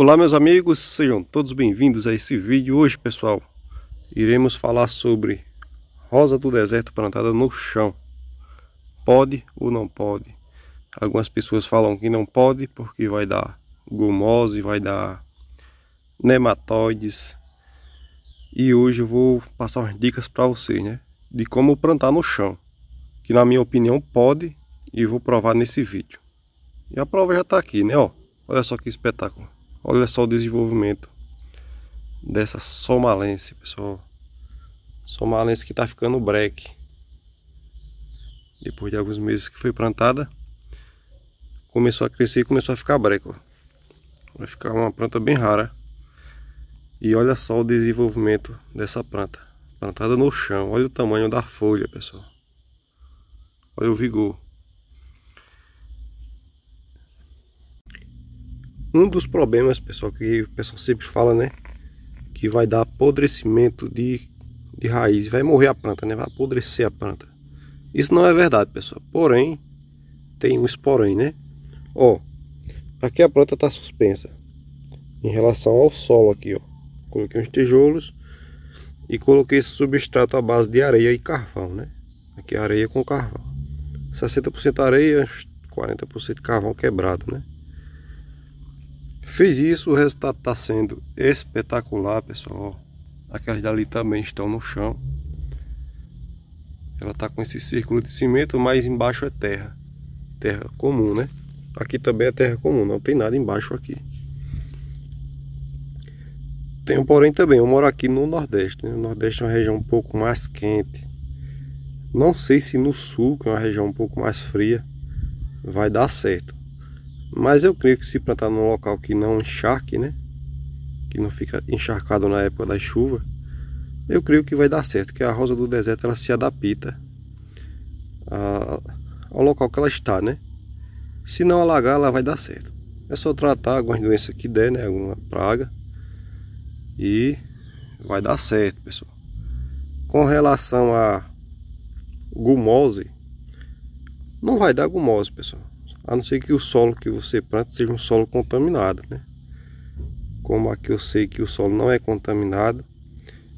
Olá meus amigos, sejam todos bem-vindos a esse vídeo. Hoje, pessoal, iremos falar sobre rosa do deserto plantada no chão. Pode ou não pode? Algumas pessoas falam que não pode porque vai dar gomose, vai dar nematóides. E hoje eu vou passar umas dicas para vocês, né, de como plantar no chão, que na minha opinião pode e vou provar nesse vídeo. E a prova já está aqui, né, ó. Olha só que espetáculo. Olha só o desenvolvimento dessa somalense, pessoal. Somalense que tá ficando breque. Depois de alguns meses que foi plantada, começou a crescer e começou a ficar breque, ó. Vai ficar uma planta bem rara. E olha só o desenvolvimento dessa planta. Plantada no chão. Olha o tamanho da folha, pessoal. Olha o vigor. um dos problemas, pessoal, que o pessoal sempre fala, né? Que vai dar apodrecimento de, de raiz, vai morrer a planta, né? Vai apodrecer a planta. Isso não é verdade, pessoal. Porém, tem um esporém né? Ó, aqui a planta está suspensa em relação ao solo aqui, ó. Coloquei uns tijolos e coloquei esse substrato à base de areia e carvão, né? Aqui é areia com carvão. 60% areia, 40% carvão quebrado, né? Fiz isso, o resultado está sendo espetacular, pessoal. Aquelas dali também estão no chão. Ela está com esse círculo de cimento, mas embaixo é terra. Terra comum, né? Aqui também é terra comum, não tem nada embaixo aqui. Tenho, porém, também, eu moro aqui no Nordeste. Né? O Nordeste é uma região um pouco mais quente. Não sei se no Sul, que é uma região um pouco mais fria, vai dar certo. Mas eu creio que se plantar num local que não encharque, né? Que não fica encharcado na época da chuva, eu creio que vai dar certo, que a rosa do deserto ela se adapta a, ao local que ela está, né? Se não alagar, ela vai dar certo. É só tratar algumas doenças que der, né? Alguma praga. E vai dar certo, pessoal. Com relação a gumose, não vai dar gumose, pessoal. A não ser que o solo que você planta seja um solo contaminado, né? Como aqui eu sei que o solo não é contaminado,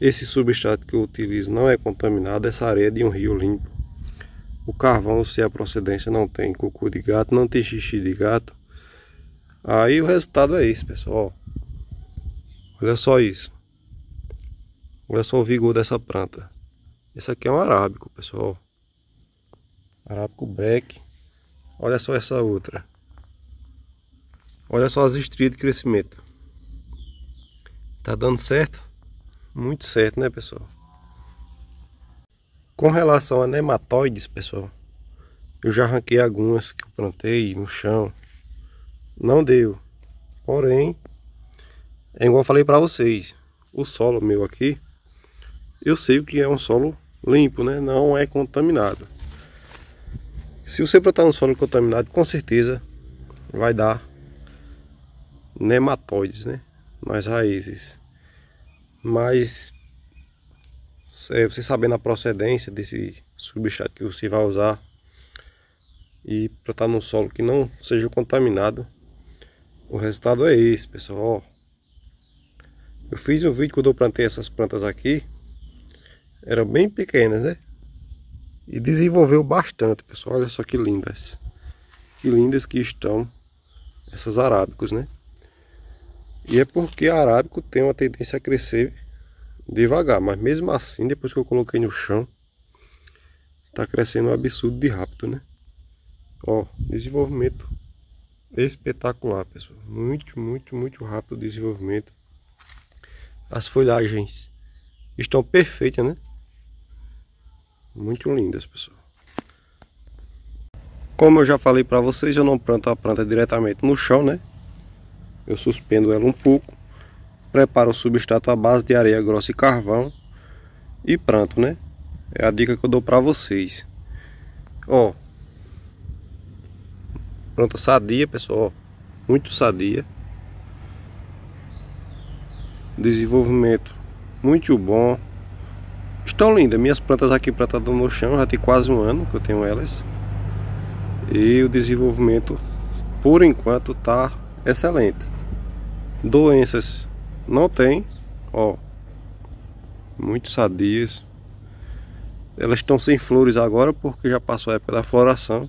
esse substrato que eu utilizo não é contaminado, essa areia é de um rio limpo. O carvão, se a procedência não tem cocô de gato, não tem xixi de gato. Aí o resultado é esse, pessoal. Olha só isso. Olha só o vigor dessa planta. Esse aqui é um arábico, pessoal. Arábico breque. Olha só essa outra. Olha só as estrias de crescimento. Tá dando certo? Muito certo, né, pessoal? Com relação a nematóides, pessoal, eu já arranquei algumas que eu plantei no chão. Não deu. Porém, é igual eu falei para vocês, o solo meu aqui, eu sei que é um solo limpo, né? Não é contaminado. Se você plantar um solo contaminado, com certeza vai dar nematóides, né? Nas raízes. Mas é, você sabendo a procedência desse substrato que você vai usar e plantar num solo que não seja contaminado, o resultado é esse, pessoal. Eu fiz um vídeo quando eu plantei essas plantas aqui, eram bem pequenas, né? E desenvolveu bastante, pessoal. Olha só que lindas. Que lindas que estão essas arábicos, né? E é porque arábico tem uma tendência a crescer devagar. Mas mesmo assim, depois que eu coloquei no chão, tá crescendo um absurdo de rápido, né? Ó, desenvolvimento espetacular, pessoal. Muito, muito, muito rápido o desenvolvimento. As folhagens estão perfeitas, né? Muito lindas, pessoal. Como eu já falei para vocês, eu não planto a planta diretamente no chão, né? Eu suspendo ela um pouco, preparo o substrato à base de areia grossa e carvão e pronto, né? É a dica que eu dou para vocês. Ó. Planta sadia, pessoal, muito sadia. Desenvolvimento muito bom estão lindas. Minhas plantas aqui plantadas no chão, já tem quase um ano que eu tenho elas. E o desenvolvimento, por enquanto, está excelente. Doenças não tem, ó. Muito sadias. Elas estão sem flores agora porque já passou a época da floração.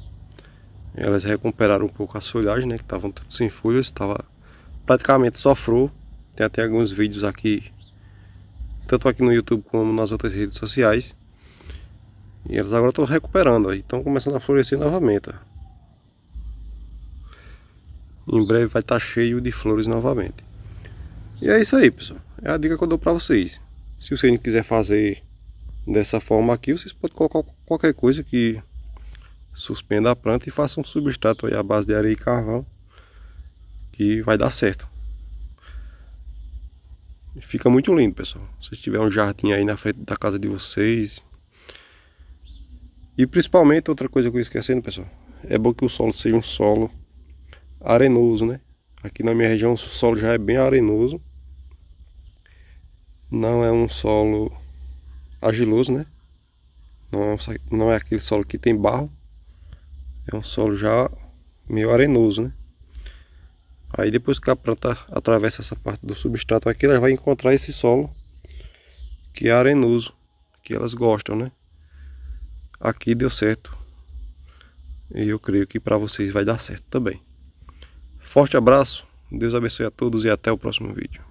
Elas recuperaram um pouco a folhagem, né? Que estavam tudo sem folhas, estava praticamente só flor. Tem até alguns vídeos aqui tanto aqui no YouTube como nas outras redes sociais. E elas agora estão recuperando, estão começando a florescer novamente. Ó. Em breve vai estar tá cheio de flores novamente. E é isso aí, pessoal. É a dica que eu dou para vocês. Se você não quiser fazer dessa forma aqui, vocês podem colocar qualquer coisa que suspenda a planta e faça um substrato aí à base de areia e carvão que vai dar certo. Fica muito lindo, pessoal. Se tiver um jardim aí na frente da casa de vocês. E principalmente, outra coisa que eu esquecendo, pessoal. É bom que o solo seja um solo arenoso, né? Aqui na minha região o solo já é bem arenoso. Não é um solo argiloso, né? Não é, um, não é aquele solo que tem barro. É um solo já meio arenoso, né? Aí depois que a planta atravessa essa parte do substrato aqui, ela vai encontrar esse solo que é arenoso, que elas gostam, né? Aqui deu certo. E eu creio que para vocês vai dar certo também. Forte abraço, Deus abençoe a todos e até o próximo vídeo.